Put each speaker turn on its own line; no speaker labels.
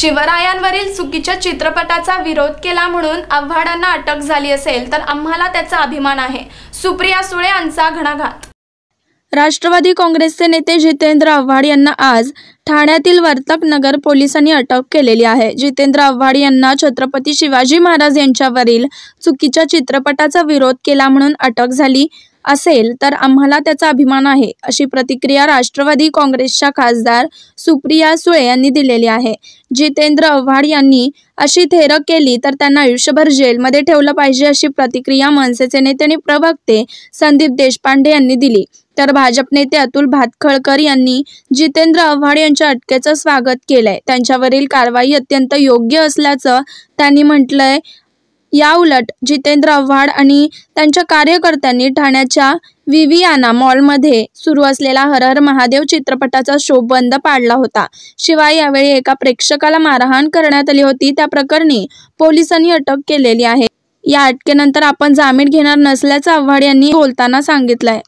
शिवरायांवरील चुकीच्या चित्रपटाचा विरोध केला म्हणून आव्हाडांना अटक झाली असेल तर आम्हाला त्याचा अभिमान आहे सुप्रिया सुळे यांचा घणाघात राष्ट्रवादी काँग्रेसचे नेते जितेंद्र आव्हाड यांना आज ठाण्यातील वर्तक नगर पोलिसांनी अटक केलेली आहे जितेंद्र आव्हाड यांना छत्रपती शिवाजी महाराज यांच्यावरील चुकीच्या चित्रपटाचा विरोध केला म्हणून अटक झाली असेल तर आम्हाला त्याचा अभिमान आहे अशी प्रतिक्रिया राष्ट्रवादी काँग्रेसच्या खासदार सुप्रिया सुळे यांनी दिलेली आहे जितेंद्र आव्हाड यांनी अशी थेरक केली तर त्यांना आयुष्यभर जेलमध्ये ठेवलं पाहिजे अशी प्रतिक्रिया मनसेचे नेते आणि प्रवक्ते संदीप देशपांडे यांनी दिली तर भाजप नेते अतुल भातखळकर यांनी जितेंद्र आव्हाड यांच्या अटकेचं स्वागत केलंय त्यांच्यावरील कारवाई अत्यंत योग्य असल्याचं त्यांनी म्हटलंय याउलट जितेंद्र आव्हाड आणि त्यांच्या कार्यकर्त्यांनी ठाण्याच्या विवियाना मॉलमध्ये सुरू असलेला हरहर महादेव चित्रपटाचा शो बंद पाडला होता शिवाय यावेळी एका प्रेक्षकाला मारहाण करण्यात आली होती त्या प्रकरणी पोलिसांनी अटक केलेली आहे या अटकेनंतर आपण जामीन घेणार नसल्याचं आव्हाड यांनी बोलताना सांगितलंय